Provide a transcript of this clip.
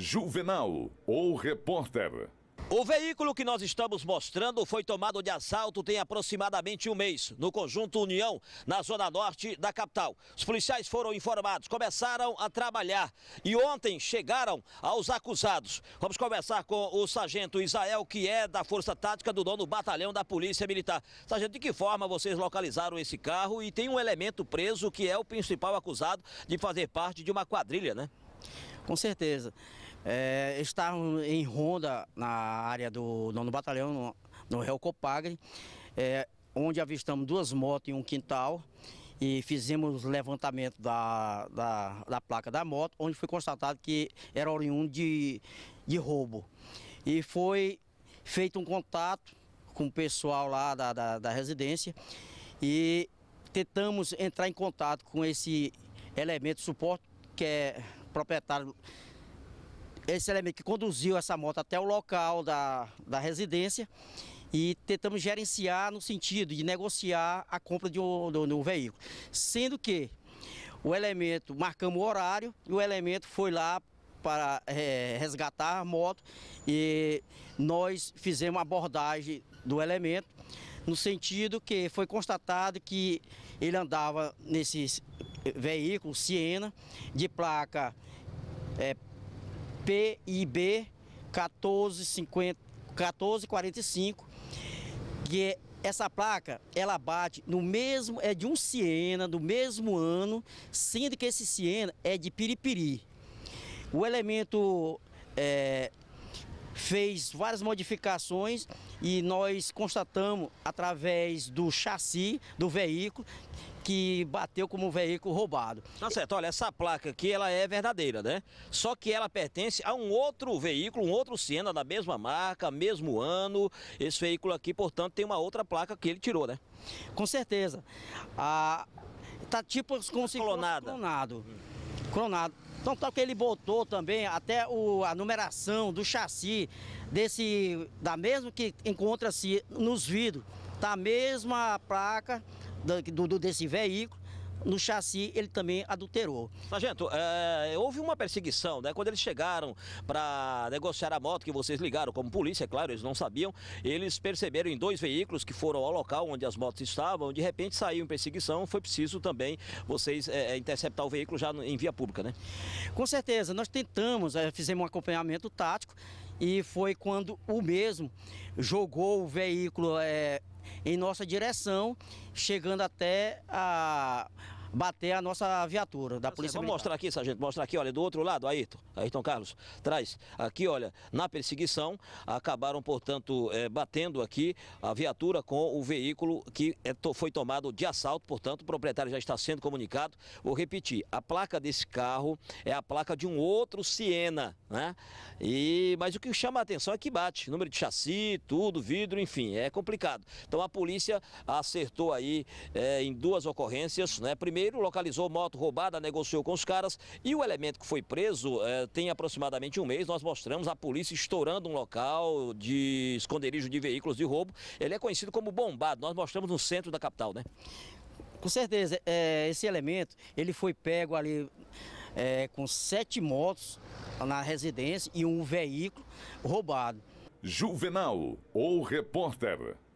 Juvenal, ou repórter. O veículo que nós estamos mostrando foi tomado de assalto tem aproximadamente um mês, no conjunto União, na zona norte da capital. Os policiais foram informados, começaram a trabalhar e ontem chegaram aos acusados. Vamos conversar com o sargento Isael, que é da Força Tática do nono Batalhão da Polícia Militar. Sargento, de que forma vocês localizaram esse carro e tem um elemento preso que é o principal acusado de fazer parte de uma quadrilha, né? Com certeza. É, estavam em ronda na área do nono batalhão, no, no Real Copagre, é, onde avistamos duas motos e um quintal e fizemos levantamento da, da, da, placa da moto, onde foi constatado que era oriundo de, de roubo. E foi feito um contato com o pessoal lá da, da, da residência e tentamos entrar em contato com esse elemento de suporte que é proprietário esse elemento que conduziu essa moto até o local da, da residência e tentamos gerenciar no sentido de negociar a compra de um, de um veículo. Sendo que o elemento, marcamos o horário e o elemento foi lá para é, resgatar a moto e nós fizemos a abordagem do elemento no sentido que foi constatado que ele andava nesse veículo Siena de placa é, PIB 1450, 1445, que é essa placa ela bate no mesmo, é de um Siena, do mesmo ano, sendo que esse Siena é de Piripiri. O elemento é, fez várias modificações e nós constatamos através do chassi do veículo que bateu como um veículo roubado. Tá certo, olha, essa placa aqui ela é verdadeira, né? Só que ela pertence a um outro veículo, um outro Siena da mesma marca, mesmo ano. Esse veículo aqui, portanto, tem uma outra placa que ele tirou, né? Com certeza. Ah, tá tipo como se clonado. clonado. Clonado. Então, é que ele botou também até o, a numeração do chassi desse da mesma que encontra-se nos vidros, da tá mesma placa do, do, desse veículo no chassi ele também adulterou. Sargento, é, houve uma perseguição, né? Quando eles chegaram para negociar a moto que vocês ligaram, como polícia, é claro, eles não sabiam, eles perceberam em dois veículos que foram ao local onde as motos estavam, de repente saiu em perseguição, foi preciso também vocês é, interceptar o veículo já em via pública, né? Com certeza, nós tentamos, fizemos um acompanhamento tático e foi quando o mesmo jogou o veículo é, em nossa direção, chegando até a bater a nossa viatura da tá Polícia Vamos mostrar aqui, sargento, mostrar aqui, olha, do outro lado, Ayrton, Ayrton Carlos, traz. Aqui, olha, na perseguição, acabaram, portanto, é, batendo aqui a viatura com o veículo que é, foi tomado de assalto, portanto, o proprietário já está sendo comunicado. Vou repetir, a placa desse carro é a placa de um outro Siena, né? E, mas o que chama a atenção é que bate, número de chassi, tudo, vidro, enfim, é complicado. Então a polícia acertou aí é, em duas ocorrências, né? Primeiro Primeiro, localizou moto roubada, negociou com os caras e o elemento que foi preso é, tem aproximadamente um mês. Nós mostramos a polícia estourando um local de esconderijo de veículos de roubo. Ele é conhecido como bombado. Nós mostramos no centro da capital, né? Com certeza, é, esse elemento ele foi pego ali é, com sete motos na residência e um veículo roubado. Juvenal, ou repórter.